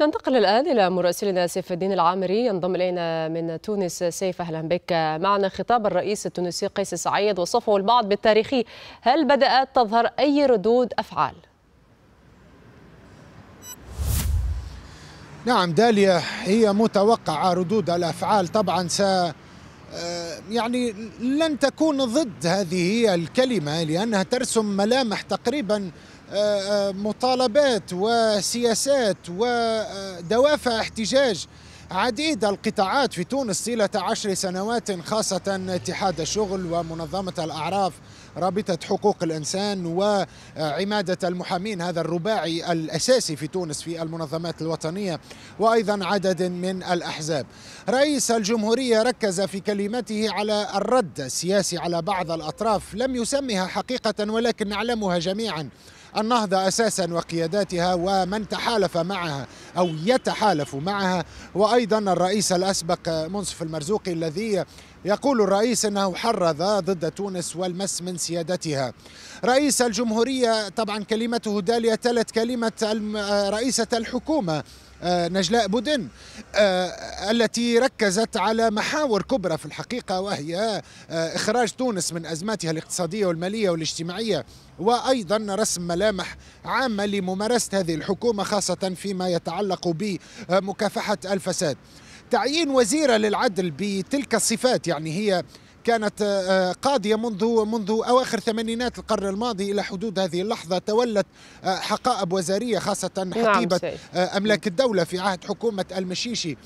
ننتقل الآن إلى مراسلنا سيف الدين العامري ينضم إلينا من تونس سيف أهلا بك معنا خطاب الرئيس التونسي قيس سعيد وصفه البعض بالتاريخي هل بدأت تظهر أي ردود أفعال؟ نعم داليا هي متوقعة ردود الأفعال طبعا س آه، يعني لن تكون ضد هذه الكلمة لأنها ترسم ملامح تقريبا آه، آه، مطالبات وسياسات ودوافع احتجاج عديد القطاعات في تونس طيلة عشر سنوات خاصة اتحاد الشغل ومنظمة الأعراف رابطة حقوق الإنسان وعمادة المحامين هذا الرباعي الأساسي في تونس في المنظمات الوطنية وأيضا عدد من الأحزاب رئيس الجمهورية ركز في كلمته على الرد السياسي على بعض الأطراف لم يسمها حقيقة ولكن نعلمها جميعا النهضة أساسا وقياداتها ومن تحالف معها أو يتحالف معها وأيضا الرئيس الأسبق منصف المرزوقي الذي يقول الرئيس انه حرض ضد تونس والمس من سيادتها. رئيس الجمهوريه طبعا كلمته داليه تلت كلمه رئيسه الحكومه آه، نجلاء بودن آه، التي ركزت على محاور كبرى في الحقيقة وهي آه، إخراج تونس من أزماتها الاقتصادية والمالية والاجتماعية وايضا رسم ملامح عامه لممارسه هذه الحكومه خاصه فيما يتعلق بمكافحه الفساد. تعيين وزيره للعدل بتلك الصفات يعني هي كانت آه، آه، قاضية منذ منذ أواخر ثمانينات القرن الماضي إلى حدود هذه اللحظة تولت آه، حقائب وزارية خاصة نعم، حقيبة أملاك نعم. الدولة في عهد حكومة المشيشي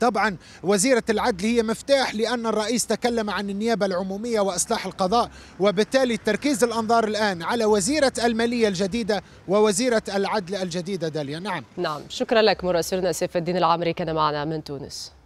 طبعا وزيرة العدل هي مفتاح لأن الرئيس تكلم عن النيابة العمومية وإصلاح القضاء وبالتالي تركيز الأنظار الآن على وزيرة المالية الجديدة ووزيرة العدل الجديدة داليا نعم نعم شكرا لك مراسلنا سيف الدين العامري كان معنا من تونس